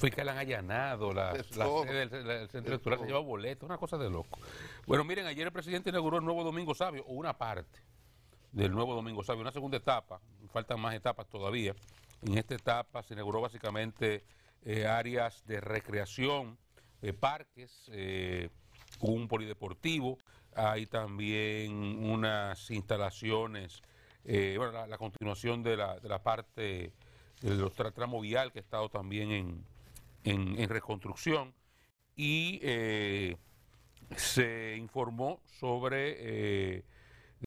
Pues que la han allanado, la, del centro electoral se lleva boleto, una cosa de loco. Bueno, miren, ayer el presidente inauguró el nuevo Domingo Sabio, o una parte del nuevo Domingo Sabio, una segunda etapa, faltan más etapas todavía. En esta etapa se inauguró básicamente eh, áreas de recreación, eh, parques, eh, un polideportivo, hay también unas instalaciones, bueno, la, continuación de la, de la parte del tramo vial que ha estado también en, en, reconstrucción y eh, se informó sobre, eh,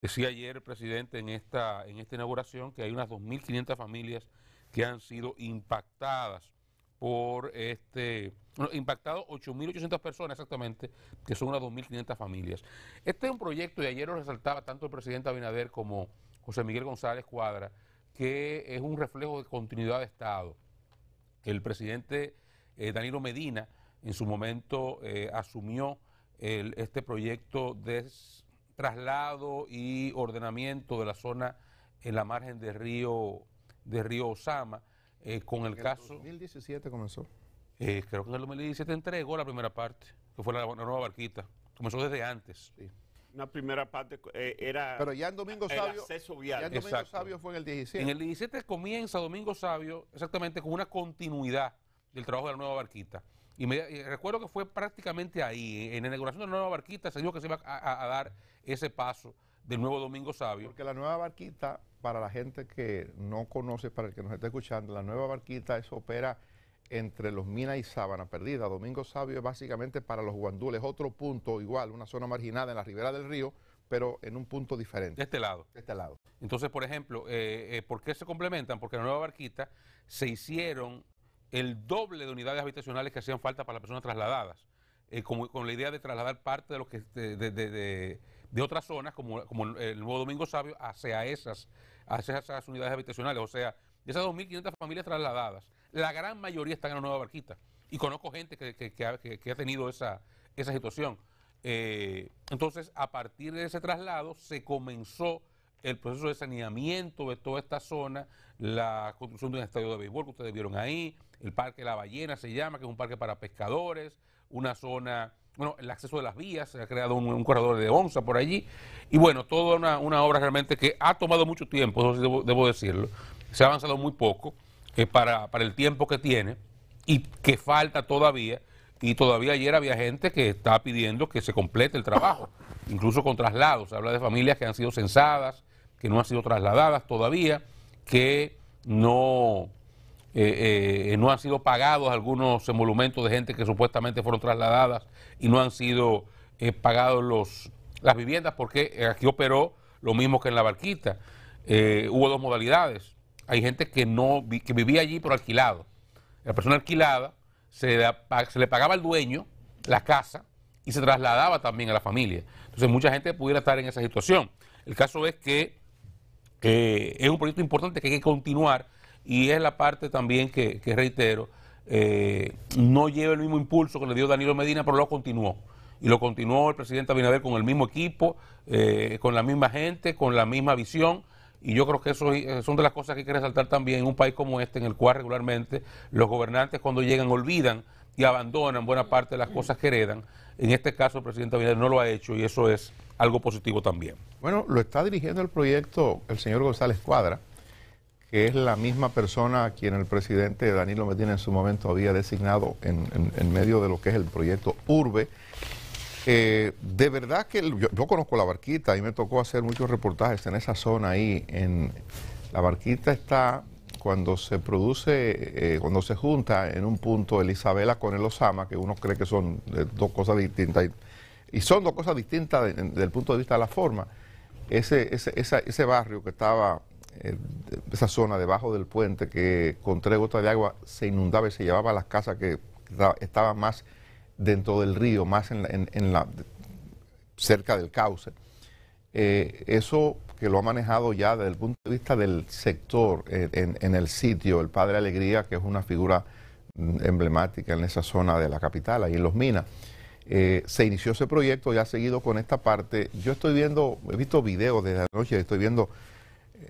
decía ayer el presidente en esta, en esta inauguración, que hay unas 2.500 familias que han sido impactadas por este, bueno, impactado 8.800 personas exactamente, que son unas 2.500 familias. Este es un proyecto, y ayer lo resaltaba tanto el presidente Abinader como José Miguel González Cuadra, que es un reflejo de continuidad de Estado. El presidente eh, Danilo Medina en su momento eh, asumió este proyecto de traslado y ordenamiento de la zona en la margen del río, de río Osama, eh, con el, el caso... 2017 comenzó. creo que en el 2017 entregó la primera parte, que fue la, nueva barquita. Comenzó desde antes. Sí una primera parte era pero ya en Domingo Sabio acceso vial. Ya en Domingo Sabio fue en el 17 en el 17 comienza Domingo Sabio exactamente con una continuidad del trabajo de la nueva barquita. Y, me, recuerdo que fue prácticamente ahí, en la inauguración de la nueva barquita, se dijo que se iba a, dar ese paso del nuevo Domingo Sabio. Porque la nueva barquita, para la gente que no conoce, para el que nos está escuchando, la nueva barquita eso opera entre los Minas y Sábana Perdida. Domingo Sabio es básicamente para los guandules, otro punto igual, una zona marginada en la ribera del río, pero en un punto diferente. De este lado. De este lado. Entonces, por ejemplo, eh, eh ¿por qué se complementan? Porque la nueva barquita se hicieron el doble de unidades habitacionales que hacían falta para las personas trasladadas, eh, con la idea de trasladar parte de los que de, otras zonas, como, el, Nuevo Domingo Sabio, hacia esas, hacia esas unidades habitacionales. O sea, de esas 2.500 familias trasladadas, la gran mayoría están en la Nueva Barquita. Y conozco gente que, ha, tenido esa, esa situación. Eh, entonces, a partir de ese traslado, se comenzó el proceso de saneamiento de toda esta zona, la construcción de un estadio de béisbol que ustedes vieron ahí, el Parque La Ballena se llama, que es un parque para pescadores, una zona, bueno, el acceso de las vías, se ha creado un, corredor de onza por allí, y bueno, toda una, obra realmente que ha tomado mucho tiempo, debo, decirlo, se ha avanzado muy poco para, para el tiempo que tiene y que falta todavía, y todavía ayer había gente que está pidiendo que se complete el trabajo, incluso con traslados, se habla de familias que han sido censadas, que no han sido trasladadas todavía, que no eh, eh, no han sido pagados algunos emolumentos de gente que supuestamente fueron trasladadas y no han sido eh, pagados los, las viviendas porque aquí operó lo mismo que en la barquita. hubo dos modalidades. Hay gente que, no, que vivía allí pero alquilado. La persona alquilada se, le pagaba al dueño la casa y se trasladaba también a la familia. Entonces mucha gente pudiera estar en esa situación. El caso es que es un proyecto importante que hay que continuar y es la parte también que, reitero, eh, no lleva el mismo impulso que le dio Danilo Medina, pero lo continuó. Y lo continuó el presidente Abinader con el mismo equipo, eh, con la misma gente, con la misma visión. Y yo creo que eso eh, son de las cosas que hay que resaltar también en un país como este, en el cual regularmente los gobernantes cuando llegan olvidan y abandonan buena parte de las cosas que heredan. En este caso el presidente Abinader no lo ha hecho y eso es algo positivo también. Bueno, lo está dirigiendo el proyecto el señor González Cuadra que es la misma persona a quien el presidente Danilo Medina en su momento había designado en, medio de lo que es el proyecto Urbe. Eh, de verdad que yo, conozco la barquita y me tocó hacer muchos reportajes en esa zona ahí. En, la barquita está cuando se produce, eh, cuando se junta en un punto el Isabela con el Osama, que uno cree que son eh, dos cosas distintas, y, son dos cosas distintas desde el punto de vista de la forma. Ese, ese, ese barrio que estaba eh, esa zona debajo del puente que con tres gotas de agua se inundaba y se llevaba a las casas que estaban más dentro del río, más en la, cerca del cauce. Eh, eso que lo ha manejado ya desde el punto de vista del sector, eh, en, el sitio, el Padre Alegría, que es una figura mm, emblemática en esa zona de la capital, ahí en Los Minas. se inició ese proyecto y ha seguido con esta parte. Yo estoy viendo, he visto videos desde la noche, estoy viendo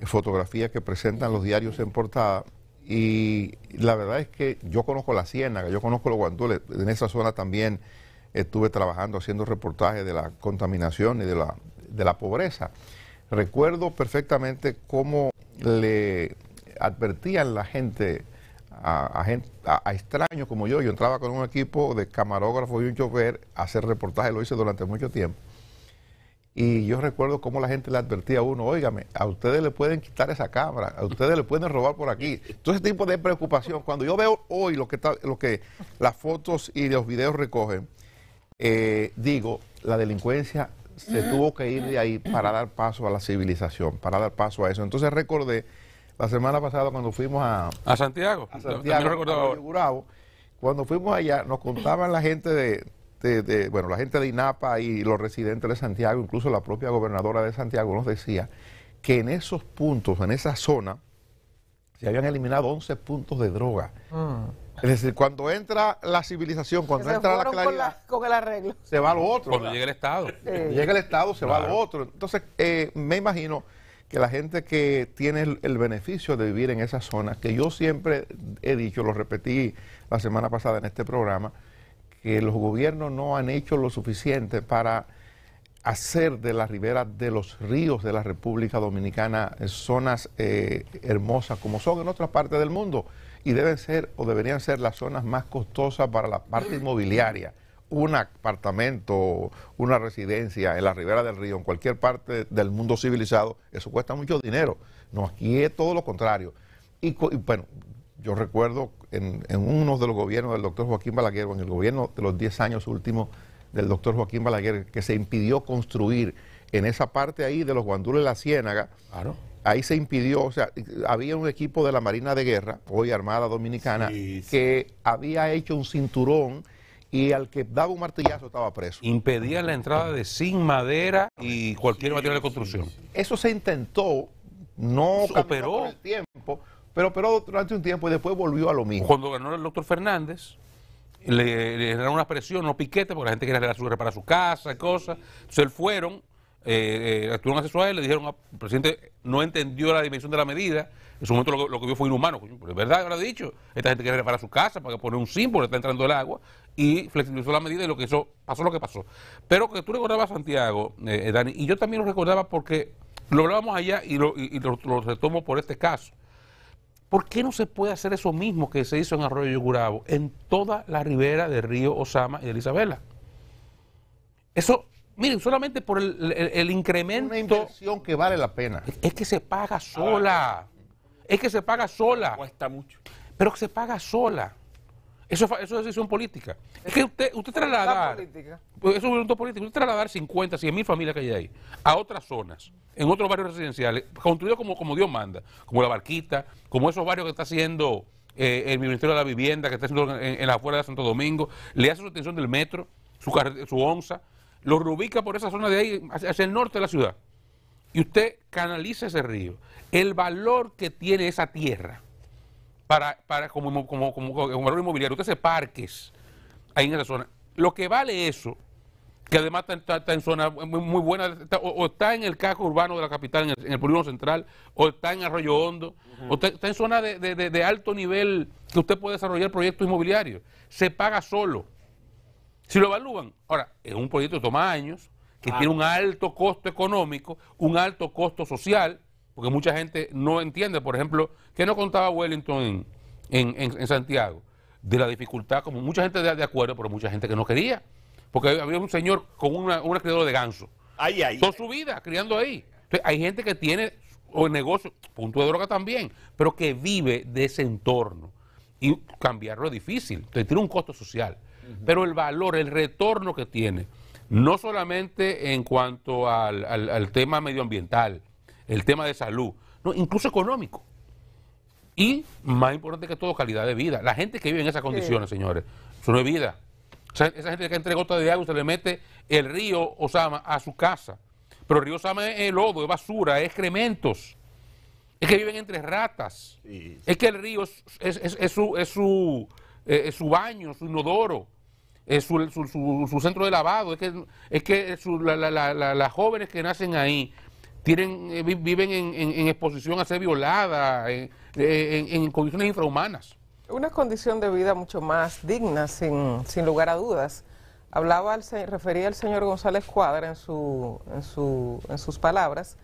fotografías que presentan los diarios en portada y la verdad es que yo conozco la Ciénaga, yo conozco los guandules, en esa zona también estuve trabajando haciendo reportajes de la contaminación y de la, pobreza. Recuerdo perfectamente cómo le advertían la gente a, a, extraños como yo. Yo entraba con un equipo de camarógrafos y un chofer a hacer reportajes, lo hice durante mucho tiempo. Y yo recuerdo cómo la gente le advertía a uno, óigame, a ustedes le pueden quitar esa cámara, a ustedes le pueden robar por aquí. Todo ese tipo de preocupación. Cuando yo veo hoy lo que, lo que las fotos y los videos recogen, eh, digo, la delincuencia se tuvo que ir de ahí para dar paso a la civilización, para dar paso a eso. Entonces recordé la semana pasada cuando fuimos a, a Santiago, a Santiago, cuando fuimos allá nos contaban la gente de, este, de, bueno, la gente de INAPA y los residentes de Santiago, incluso la propia gobernadora de Santiago nos decía que en esos puntos, en esa zona, se habían eliminado 11 puntos de droga. Mm. Es decir, cuando entra la civilización, cuando entra la claridad, con, el arreglo. se va lo otro. Cuando llega el Estado. Llega el Estado, se va lo otro. Entonces, eh, me imagino que la gente que tiene el, el, beneficio de vivir en esa zona, que yo siempre he dicho, lo repetí la semana pasada en este programa, que los gobiernos no han hecho lo suficiente para hacer de las riberas de los ríos de la República Dominicana zonas eh, hermosas como son en otras partes del mundo y deben ser o deberían ser las zonas más costosas para la parte inmobiliaria. Un apartamento, una residencia en la ribera del río, en cualquier parte del mundo civilizado, eso cuesta mucho dinero. No, aquí es todo lo contrario. Y, y bueno, yo recuerdo en, uno de los gobiernos del doctor Joaquín Balaguer, en el gobierno de los 10 años últimos del doctor Joaquín Balaguer, que se impidió construir en esa parte ahí de los guandules La Ciénaga. Ahí se impidió, o sea, había un equipo de la Marina de Guerra, hoy Armada Dominicana, que había hecho un cinturón y al que daba un martillazo estaba preso. Impedía la entrada de sin madera y cualquier material de construcción. Eso se intentó, no operó el tiempo pero durante un tiempo y después volvió a lo mismo. Cuando ganó el doctor Fernández, le, generaron dieron una presión, unos piquetes, porque la gente quería reparar su casa, cosas. Entonces fueron, eh, eh actuaron le dijeron, al ah, presidente no entendió la dimensión de la medida, en su momento lo, que vio fue inhumano, es verdad, habrá dicho, esta gente quiere reparar su casa para poner un símbolo, está entrando el agua, y flexibilizó la medida y lo que hizo, pasó lo que pasó. Pero que tú recordabas, Santiago, eh, eh, Dani, y yo también lo recordaba porque lo hablábamos allá y lo, y, lo retomo por este caso. ¿Por qué no se puede hacer eso mismo que se hizo en Arroyo Yugurabo, en toda la ribera del río Osama y de Isabela? Eso, miren, solamente por el, incremento... Es incremento... Una inversión que vale la pena. Es, que se paga sola. es que se paga sola. Cuesta mucho. Pero que se paga sola. Eso, eso es decisión política. Es que usted, usted trasladar. Pues, eso es un político. Usted trasladar 50, 100 mil familias que hay ahí a otras zonas, en otros barrios residenciales, construidos como, como Dios manda, como la Barquita, como esos barrios que está haciendo eh, el Ministerio de la Vivienda, que está haciendo en, la afuera de Santo Domingo, le hace su atención del metro, su, onza, lo reubica por esa zona de ahí, hacia el norte de la ciudad. Y usted canaliza ese río. El valor que tiene esa tierra para, para como, como, como, valor inmobiliario. Usted hace parques ahí en esa zona. Lo que vale eso, que además está, en zona muy, muy buena, o, está en el casco urbano de la capital, en el, en polígono central, o está en Arroyo Hondo, o está, en zona de, de, alto nivel que usted puede desarrollar proyectos inmobiliarios. Se paga solo. Si lo evalúan, ahora, es un proyecto que toma años, que tiene un alto costo económico, un alto costo social porque mucha gente no entiende, por ejemplo, que no contaba Wellington en, Santiago, de la dificultad, como mucha gente de, de, acuerdo, pero mucha gente que no quería, porque había un señor con una, un criadora de ganso, ahí ahí, toda su vida criando ahí. hay gente que tiene o negocio, punto de droga también, pero que vive de ese entorno. Y cambiarlo es difícil, entonces tiene un costo social. Pero el valor, el retorno que tiene, no solamente en cuanto al, al, al tema medioambiental, el tema de salud, no, incluso económico. Y más importante que todo, calidad de vida. La gente que vive en esas condiciones, señores, eso no es vida. esa gente que entre gotas de agua se le mete el río Osama a su casa. Pero el río Osama es lodo, es basura, es excrementos. Es que viven entre ratas. Es que el río eh, es, su, baño, su inodoro, es su, centro de lavado. Es que, las jóvenes que nacen ahí tienen, eh, viven en, exposición a ser violada, eh, en, condiciones infrahumanas. Una condición de vida mucho más digna, sin, sin lugar a dudas. Hablaba, el, refería el señor González Cuadra en, su, en, su, sus palabras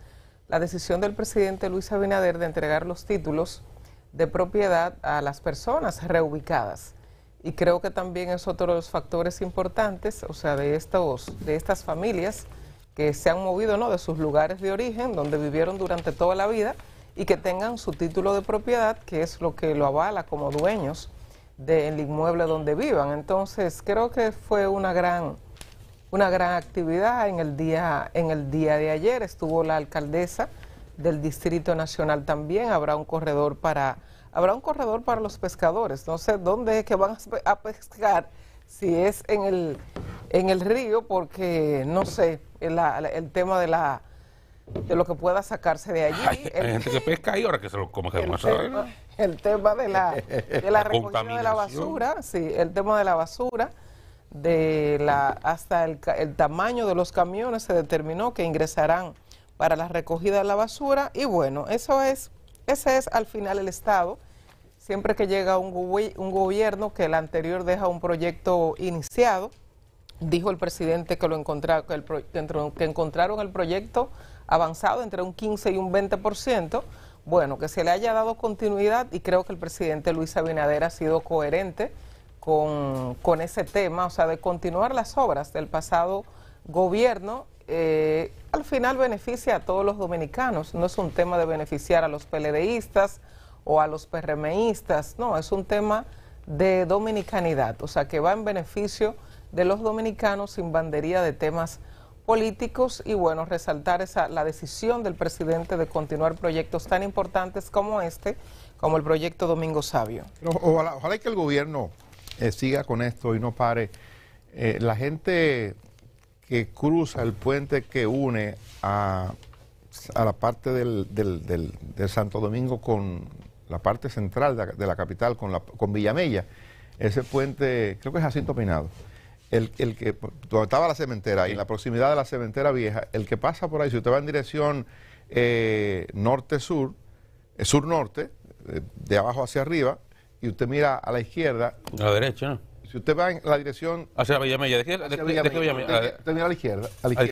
la decisión del presidente Luis Abinader de entregar los títulos de propiedad a las personas reubicadas. Y creo que también es otro de los factores importantes, o sea, de, estos, de estas familias que se han movido ¿no? de sus lugares de origen, donde vivieron durante toda la vida, y que tengan su título de propiedad, que es lo que lo avala como dueños del inmueble donde vivan. Entonces, creo que fue una gran, una gran actividad en el, día, en el día de ayer. Estuvo la alcaldesa del Distrito Nacional también. Habrá un corredor para, habrá un corredor para los pescadores. No sé dónde es que van a pescar si es en el, en el río, porque no sé, el, tema de la de lo que pueda sacarse de allí. el, hay gente que pesca ahí ahora que se lo come el, tema, de la, de recogida de la basura, sí, el tema de la basura, de la hasta el, el tamaño de los camiones se determinó que ingresarán para la recogida de la basura y bueno, eso es, ese es al final el estado siempre que llega un, un gobierno que el anterior deja un proyecto iniciado, dijo el presidente que, lo encontraron el proyecto avanzado entre un 15 y un 20%, bueno, que se le haya dado continuidad y creo que el presidente Luis Abinader ha sido coherente con, ese tema, o sea, de continuar las obras del pasado gobierno, eh, al final beneficia a todos los dominicanos, no es un tema de beneficiar a los PLDistas, o a los PRMistas, no, es un tema de dominicanidad, o sea que va en beneficio de los dominicanos sin bandería de temas políticos y bueno, resaltar esa, la decisión del presidente de continuar proyectos tan importantes como este, como el proyecto Domingo Sabio. ojalá, que el gobierno eh, siga con esto y no pare. Eh, la gente que cruza el puente que une a, a la parte del, del Santo Domingo con la parte central de, la capital con, la, con Villamella, ese puente, creo que es Jacinto Pinado, el, que, donde estaba la cementera y en la proximidad de la cementera vieja, el que pasa por ahí, si usted va en dirección eh, norte-sur, eh, sur-norte, eh, de abajo hacia arriba, y usted mira a la izquierda. A la derecha, ¿no? Si usted va en la dirección... Hacia Villamella, ¿de qué, Villamella, usted a la izquierda. A la izquierda,